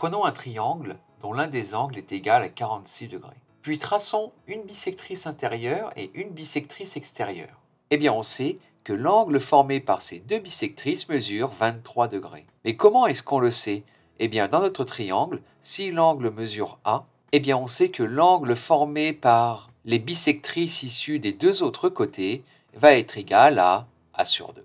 Prenons un triangle dont l'un des angles est égal à 46 degrés. Puis traçons une bisectrice intérieure et une bisectrice extérieure. Eh bien, on sait que l'angle formé par ces deux bisectrices mesure 23 degrés. Mais comment est-ce qu'on le sait Eh bien, dans notre triangle, si l'angle mesure A, eh bien, on sait que l'angle formé par les bisectrices issues des deux autres côtés va être égal à A sur 2.